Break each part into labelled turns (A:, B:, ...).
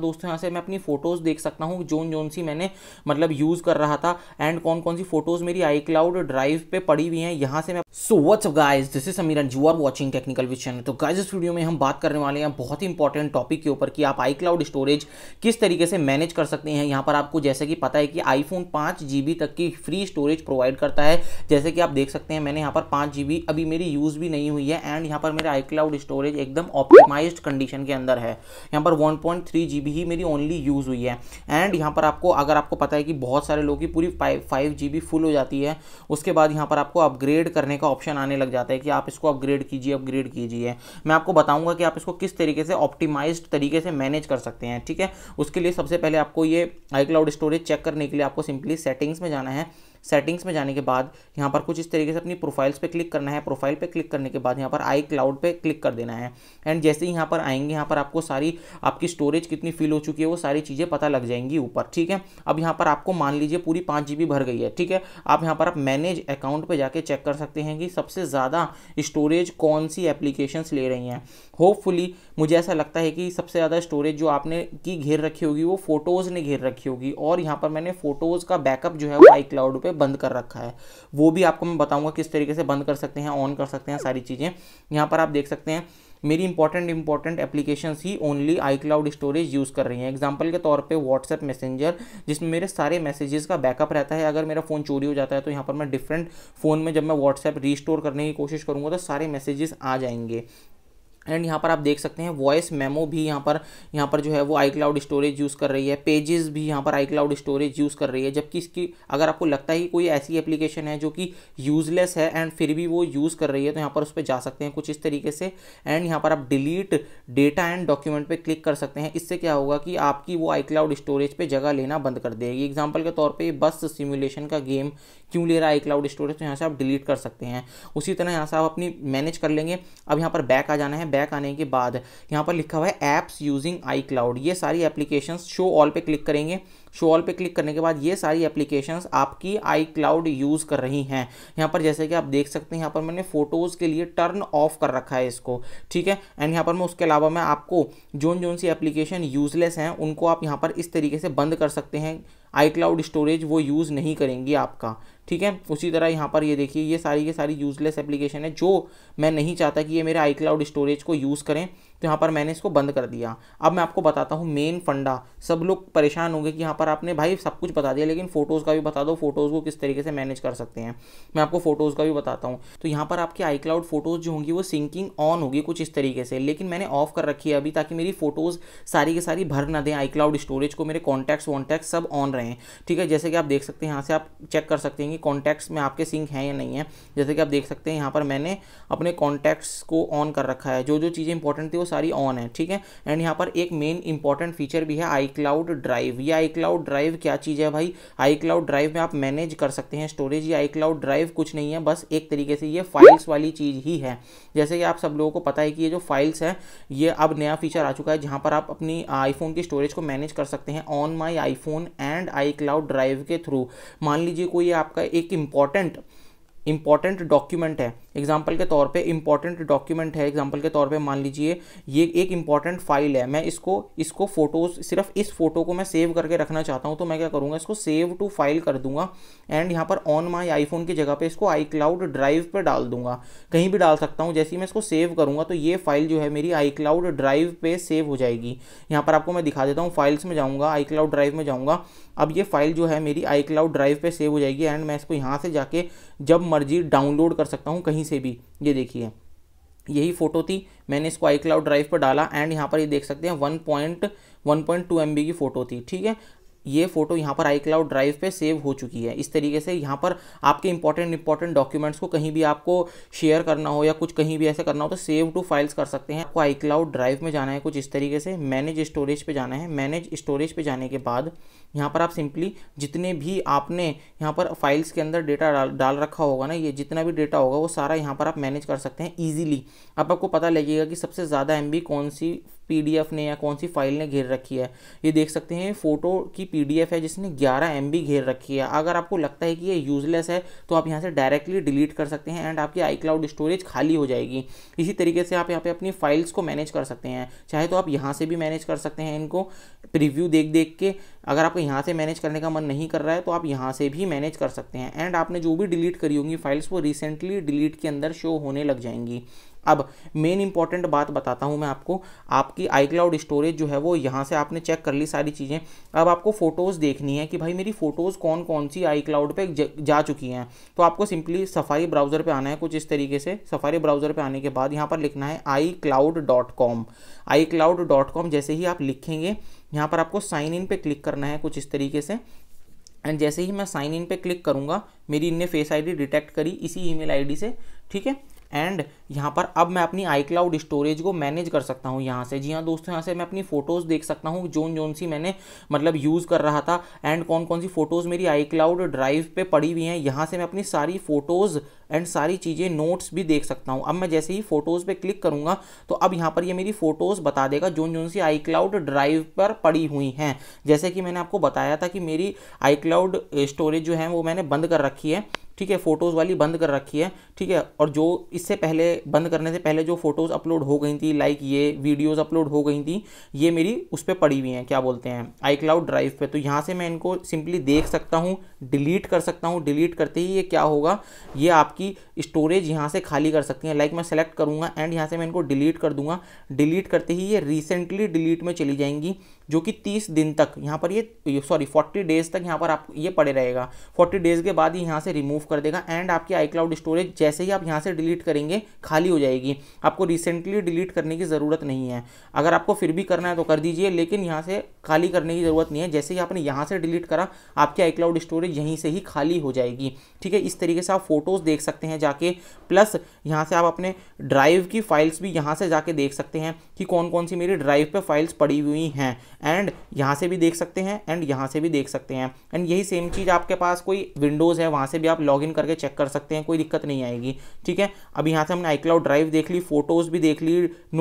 A: दोस्तों यहाँ से मैं अपनी फ़ोटोज़ देख सकता हूँ जोन जोन सी मैंने मतलब यूज़ कर रहा था एंड कौन कौन सी फोटोज़ मेरी आई क्लाउड ड्राइव पे पड़ी हुई हैं यहाँ से मैं so what's guys this is Samiran you are watching technical which channel तो गाइज इस वीडियो में हम बात करने वाले हैं बहुत ही इंपॉर्टेंट टॉपिक के ऊपर कि आप आई क्लाउड स्टोरेज किस तरीके से मैनेज कर सकते हैं यहाँ पर आपको जैसे कि पता है कि आईफोन पाँच तक की फ्री स्टोरेज प्रोवाइड करता है जैसे कि आप देख सकते हैं मैंने यहाँ पर पाँच अभी मेरी यूज़ भी नहीं हुई है एंड यहाँ पर मेरा आई क्लाउड स्टोरेज एकदम ऑप्टिमाइज कंडीशन के अंदर है यहाँ पर वन ही मेरी ओनली यूज़ हुई है एंड यहाँ पर आपको अगर आपको पता है कि बहुत सारे लोग की पूरी फाइव जी फुल हो जाती है उसके बाद यहाँ पर आपको अपग्रेड करने का ऑप्शन आने लग जाता है कि आप इसको अपग्रेड कीजिए अपग्रेड कीजिए मैं आपको बताऊँगा कि आप इसको किस तरीके से ऑप्टिमाइज तरीके से मैनेज कर सकते हैं ठीक है उसके लिए सबसे पहले आपको ये आई क्लाउड स्टोरेज चेक करने के लिए आपको सिंपली सेटिंग्स में जाना है सेटिंग्स में जाने के बाद यहाँ पर कुछ इस तरीके से अपनी प्रोफाइल्स पे क्लिक करना है प्रोफाइल पे क्लिक करने के बाद यहाँ पर आई क्लाउड पे क्लिक कर देना है एंड जैसे ही यहाँ पर आएंगे यहाँ पर आपको सारी आपकी स्टोरेज कितनी फिल हो चुकी है वो सारी चीज़ें पता लग जाएंगी ऊपर ठीक है अब यहाँ पर आपको मान लीजिए पूरी पाँच जी भर गई है ठीक है आप यहाँ पर आप मैनेज अकाउंट पर जाके चेक कर सकते हैं कि सबसे ज़्यादा स्टोरेज कौन सी एप्लीकेशन ले रही हैं होपफुली मुझे ऐसा लगता है कि सबसे ज़्यादा स्टोरेज जो आपने की घेर रखी होगी वो फ़ोटोज़ ने घेर रखी होगी और यहाँ पर मैंने फ़ोटोज़ का बैकअप जो है वो आई क्लाउड पर पे बंद कर रखा है वो भी आपको मैं बताऊंगा किस तरीके से बंद कर सकते हैं ऑन कर सकते हैं सारी चीज़ें यहाँ पर आप देख सकते हैं मेरी इंपॉर्टेंट इंपॉर्टेंट एप्लीकेशन ही only iCloud storage use कर रही हैं एग्जाम्पल के तौर पे व्हाट्सएप मैसेंजर जिसमें मेरे सारे मैसेजेस का बैकअप रहता है अगर मेरा फ़ोन चोरी हो जाता है तो यहाँ पर मैं डिफरेंट फ़ोन में जब मैं व्हाट्सएप रीस्टोर करने की कोशिश करूँगा तो सारे मैसेजेस आ जाएंगे एंड यहाँ पर आप देख सकते हैं वॉइस मेमो भी यहाँ पर यहाँ पर जो है वो आई क्लाउड स्टोरेज यूज़ कर रही है पेजेस भी यहाँ पर आई क्लाउड स्टोरेज यूज़ कर रही है जबकि इसकी अगर आपको लगता है कि कोई ऐसी एप्लीकेशन है जो कि यूज़लेस है एंड फिर भी वो यूज़ कर रही है तो यहाँ पर उस पर जा सकते हैं कुछ इस तरीके से एंड यहाँ पर आप डिलीट डेटा एंड डॉक्यूमेंट पर क्लिक कर सकते हैं इससे क्या होगा कि आपकी वो आई क्लाउड स्टोरेज पर जगह लेना बंद कर देगी एग्जाम्पल के तौर पर बस सिमुलेशन का गेम क्यों ले रहा है क्लाउड स्टोरेज तो यहाँ से आप डिलीट कर सकते हैं उसी तरह यहाँ से आप अपनी मैनेज कर लेंगे अब यहाँ पर बैक आ जाना है बैक आने के बाद यहाँ पर लिखा हुआ है ऐप्स यूजिंग आई क्लाउड ये सारी एप्लीकेशन शो ऑल पे क्लिक करेंगे शो ऑल पे क्लिक करने के बाद ये सारी एप्लीकेशन आपकी आई क्लाउड यूज़ कर रही हैं यहाँ पर जैसे कि आप देख सकते हैं यहाँ पर मैंने फोटोज़ के लिए टर्न ऑफ कर रखा है इसको ठीक है एंड यहाँ पर मैं उसके अलावा मैं आपको जोन जोन सी एप्लीकेशन यूज़लेस हैं उनको आप यहाँ पर इस तरीके से बंद कर सकते हैं आई क्लाउड स्टोरेज वो यूज़ नहीं करेंगी आपका ठीक है उसी तरह यहाँ पर ये देखिए ये सारी के सारी यूज़लेस एप्लीकेशन है जो मैं नहीं चाहता कि ये मेरे आई क्लाउड स्टोरेज को यूज़ करें तो यहाँ पर मैंने इसको बंद कर दिया अब मैं आपको बताता हूँ मेन फंडा सब लोग परेशान होंगे कि यहाँ पर आपने भाई सब कुछ बता दिया लेकिन फोटोज़ का भी बता दो फोटोज़ को किस तरीके से मैनेज कर सकते हैं मैं आपको फोटोज़ का भी बताता हूँ तो यहाँ पर आपकी आई क्लाउड फोटोज़ जो होंगी वो सिंकिंग ऑन होगी कुछ इस तरीके से लेकिन मैंने ऑफ कर रखी है अभी ताकि मेरी फोटोज़ सारी की सारी भर ना दें आई क्लाउड स्टोरेज को मेरे कॉन्टैक्ट्स वॉन्टैक्ट्स सब ऑन रहें ठीक है जैसे कि आप देख सकते हैं यहाँ से आप चेक कर सकते हैं कि कॉन्टैक्ट्स में आपके सिंक हैं या नहीं है जैसे कि आप देख सकते हैं यहाँ पर मैंने अपने कॉन्टैक्ट्स को ऑन कर रखा है जो जो चीज़ें इंपॉर्टेंट थी वो सारी ऑन है ठीक है एंड यहाँ पर एक मेन इंपॉर्टेंट फीचर भी है आई क्लाउड ड्राइव ये आई क्लाउड ड्राइव क्या चीज़ है भाई आई क्लाउड ड्राइव में आप मैनेज कर सकते हैं स्टोरेज या आई क्लाउड ड्राइव कुछ नहीं है बस एक तरीके से ये फाइल्स वाली चीज़ ही है जैसे कि आप सब लोगों को पता है कि ये जो फाइल्स है ये अब नया फीचर आ चुका है जहां पर आप अपनी आईफोन की स्टोरेज को मैनेज कर सकते हैं on my iPhone and iCloud drive के थ्रू मान लीजिए कोई आपका एक इम्पॉर्टेंट इंपॉर्टेंट डॉक्यूमेंट है एग्जाम्पल के तौर पे इंपॉर्टेंट डॉक्यूमेंट है एग्जाम्पल के तौर पे मान लीजिए ये एक इंपॉर्टेंट फाइल है मैं इसको इसको फोटोज सिर्फ इस फोटो को मैं सेव करके रखना चाहता हूँ तो मैं क्या करूँगा इसको सेव टू फाइल कर दूंगा एंड यहाँ पर ऑन माई आईफोन की जगह पे इसको आई क्लाउड ड्राइव पर डाल दूंगा कहीं भी डाल सकता हूँ जैसे ही मैं इसको सेव करूँगा तो ये फाइल जो है मेरी आई क्लाउड ड्राइव पर सेव हो जाएगी यहाँ पर आपको मैं दिखा देता हूँ फाइल्स में जाऊँगा आई क्लाउड ड्राइव में जाऊँगा अब ये फाइल जो है मेरी आई क्लाउड ड्राइव पर सेव हो जाएगी एंड मैं इसको यहाँ से जाके जब मर्जी डाउनलोड कर सकता हूँ कहीं से भी ये देखिए यही फ़ोटो थी मैंने इसको आई क्लाउड ड्राइव पर डाला एंड यहाँ पर ये देख सकते हैं one point one point two M B की फ़ोटो थी ठीक है ये फोटो यहाँ पर आई क्लाउड ड्राइव पे सेव हो चुकी है इस तरीके से यहाँ पर आपके इंपॉर्टेंट इंपॉर्टेंट डॉक्यूमेंट्स को कहीं भी आपको शेयर करना हो या कुछ कहीं भी ऐसे करना हो तो सेव टू फाइल्स कर सकते हैं आपको आई क्लाउड ड्राइव में जाना है कुछ इस तरीके से मैनेज स्टोरेज पे जाना है मैनेज स्टोरेज पे जाने के बाद यहाँ पर आप सिंपली जितने भी आपने यहाँ पर फाइल्स के अंदर डेटा डाल, डाल रखा होगा ना ये जितना भी डेटा होगा वो सारा यहाँ पर आप मैनेज कर सकते हैं ईजिली अब आपको पता लगेगा कि सबसे ज़्यादा एम कौन सी पीडीएफ ने या कौन सी फाइल ने घेर रखी है ये देख सकते हैं फोटो की पीडीएफ है जिसने 11 एमबी घेर रखी है अगर आपको लगता है कि ये यूजलेस है तो आप यहाँ से डायरेक्टली डिलीट कर सकते हैं एंड आपकी आई क्लाउड स्टोरेज खाली हो जाएगी इसी तरीके से आप यहाँ पे अपनी फाइल्स को मैनेज कर सकते हैं चाहे तो आप यहाँ से भी मैनेज कर सकते हैं इनको प्रिव्यू देख देख के अगर आपको यहाँ से मैनेज करने का मन नहीं कर रहा है तो आप यहाँ से भी मैनेज कर सकते हैं एंड आपने जो भी डिलीट करी होंगी फाइल्स वो रिसेंटली डिलीट के अंदर शो होने लग जाएंगी अब मेन इंपॉर्टेंट बात बताता हूँ मैं आपको आपकी आई क्लाउड स्टोरेज जो है वो यहाँ से आपने चेक कर ली सारी चीज़ें अब आपको फ़ोटोज़ देखनी है कि भाई मेरी फ़ोटोज़ कौन कौन सी आई क्लाउड पर जा चुकी हैं तो आपको सिंपली सफारी ब्राउज़र पे आना है कुछ इस तरीके से सफारी ब्राउज़र पे आने के बाद यहाँ पर लिखना है iCloud dot com iCloud dot com जैसे ही आप लिखेंगे यहाँ पर आपको साइन इन पे क्लिक करना है कुछ इस तरीके से एंड जैसे ही मैं साइन इन पे क्लिक करूँगा मेरी इनने फेस आईडी डिटेक्ट करी इसी ईमेल आईडी से ठीक है एंड यहाँ पर अब मैं अपनी आई क्लाउड स्टोरेज को मैनेज कर सकता हूँ यहाँ से जी हाँ दोस्तों यहाँ से मैं अपनी फ़ोटोज़ देख सकता हूँ जोन जोन सी मैंने मतलब यूज़ कर रहा था एंड कौन कौन सी फ़ोटोज़ मेरी आई क्लाउड ड्राइव पर पड़ी हुई हैं यहाँ से मैं अपनी सारी फ़ोटोज़ एंड सारी चीज़ें नोट्स भी देख सकता हूँ अब मैं जैसे ही फ़ोटोज़ पर क्लिक करूँगा तो अब यहाँ पर ये मेरी फ़ोटोज़ बता देगा जोन जोन सी आई क्लाउड ड्राइव पर पड़ी हुई हैं जैसे कि मैंने आपको बताया था कि मेरी आई क्लाउड स्टोरेज जो है वो मैंने बंद कर रखी है ठीक है फ़ोटोज़ वाली बंद कर रखी है ठीक है और जो इससे पहले बंद करने से पहले जो फोटोज़ अपलोड हो गई थी लाइक ये वीडियोज़ अपलोड हो गई थी ये मेरी उस पर पड़ी हुई हैं क्या बोलते हैं आई क्लाउड ड्राइव पर तो यहाँ से मैं इनको सिंपली देख सकता हूँ डिलीट कर सकता हूँ डिलीट करते ही ये क्या होगा ये आपकी स्टोरेज यहाँ से खाली कर सकती है लाइक मैं सेलेक्ट करूँगा एंड यहाँ से मैं इनको डिलीट कर दूंगा डिलीट करते ही ये रिसेंटली डिलीट में चली जाएंगी जो कि तीस दिन तक यहाँ पर ये सॉरी फोर्टी डेज़ तक यहाँ पर आप ये पड़े रहेगा फोर्टी डेज़ के बाद ही यहाँ से रिमूव कर देगा एंड आपकी आई क्लाउड स्टोरेज जैसे ही आप यहाँ से डिलीट करेंगे खाली हो जाएगी आपको रिसेंटली डिलीट करने की ज़रूरत नहीं है अगर आपको फिर भी करना है तो कर दीजिए लेकिन यहाँ से खाली करने की ज़रूरत नहीं है जैसे ही आपने यहाँ से डिलीट करा आपकी आईक्लाउड स्टोरेज यहीं से ही खाली हो जाएगी ठीक है इस तरीके से आप फोटोज़ देख सकते हैं जाके प्लस यहाँ से आप अपने ड्राइव की फाइल्स भी यहाँ से जाके देख सकते हैं कि कौन कौन सी मेरी ड्राइव पर फाइल्स पड़ी हुई हैं एंड यहाँ से भी देख सकते हैं एंड यहाँ से भी देख सकते हैं एंड यही सेम चीज़ आपके पास कोई विंडोज़ है वहाँ से भी आप लॉग करके चेक कर सकते हैं कोई दिक्कत नहीं आएगी ठीक है अब यहाँ से हमने आई क्लाउड ड्राइव देख ली फोटोज़ भी देख ली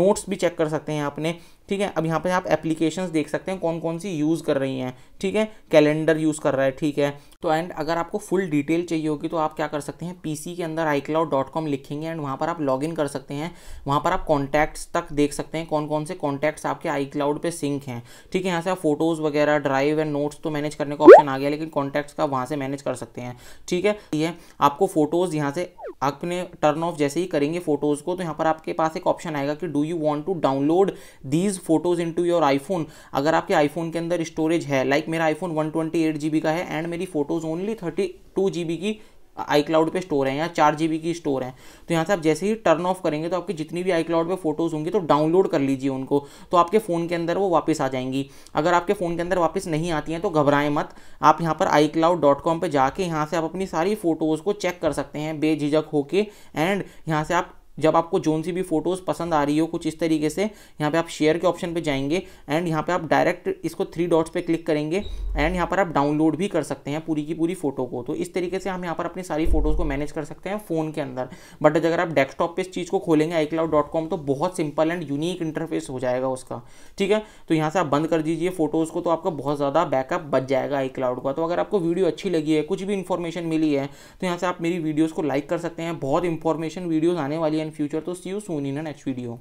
A: नोट्स भी चेक कर सकते हैं आपने ठीक है अब यहाँ पे आप एप्लीकेशन देख सकते हैं कौन कौन सी यूज़ कर रही हैं ठीक है कैलेंडर यूज़ कर रहा है ठीक है तो एंड अगर आपको फुल डिटेल चाहिए होगी तो आप क्या कर सकते हैं पी के अंदर आई क्लाउड डॉट कॉम लिखेंगे एंड वहाँ पर आप लॉग इन कर सकते हैं वहाँ पर आप कॉन्टैक्ट्स तक देख सकते हैं कौन कौन से कॉन्टैक्ट्स आपके आई क्लाउड पर सिंक हैं ठीक है यहाँ से आप फोटोज़ वगैरह ड्राइव एंड नोट्स तो मैनेज करने का ऑप्शन आ गया लेकिन कॉन्टैक्ट्स का वहाँ से मैनेज कर सकते हैं ठीक है ये आपको फोटोज़ यहाँ से आपने टर्न ऑफ जैसे ही करेंगे फोटोज़ को तो यहाँ पर आपके पास एक ऑप्शन आएगा कि do you want to download these photos into your iPhone अगर आपके आईफोन के अंदर स्टोरेज है लाइक मेरा आईफोन वन का है एंड मेरी photos only thirty two G B की आई क्लाउड पर स्टोर है या चार जी की स्टोर है तो यहाँ से आप जैसे ही टर्न ऑफ करेंगे तो आपकी जितनी भी आई क्लाउड पर फोटोज़ होंगी तो डाउनलोड कर लीजिए उनको तो आपके फ़ोन के अंदर वो वापस आ जाएंगी अगर आपके फ़ोन के अंदर वापस नहीं आती हैं तो घबराएं मत आप यहाँ पर आई क्लाउड डॉट कॉम पर जाके यहाँ से आप अपनी सारी फ़ोटोज़ को चेक कर सकते हैं बेझिझक होकर एंड यहाँ से आप जब आपको जोन सी भी फोटोज़ पसंद आ रही हो कुछ इस तरीके से यहाँ पे आप शेयर के ऑप्शन पे जाएंगे एंड यहाँ पे आप डायरेक्ट इसको थ्री डॉट्स पे क्लिक करेंगे एंड यहाँ पर आप डाउनलोड भी कर सकते हैं पूरी की पूरी फोटो को तो इस तरीके से हम यहाँ पर अपनी सारी फोटोज़ को मैनेज कर सकते हैं फ़ोन के अंदर बट अगर आप डेस्कटॉप पर इस चीज़ को खोलेंगे आई तो बहुत सिंपल एंड यूनिक इंटरफेस हो जाएगा उसका ठीक है तो यहाँ से आप बंद कर दीजिए फोटोज़ को तो आपका बहुत ज़्यादा बैकअप बच जाएगा आई का तो अगर आपको वीडियो अच्छी लगी है कुछ भी इन्फॉर्मेशन मिली है तो यहाँ से आप मेरी वीडियोज़ को लाइक कर सकते हैं बहुत इंफॉर्मेशन वीडियोज़ आने वाली एंड फ्यूचर तो see you soon in next video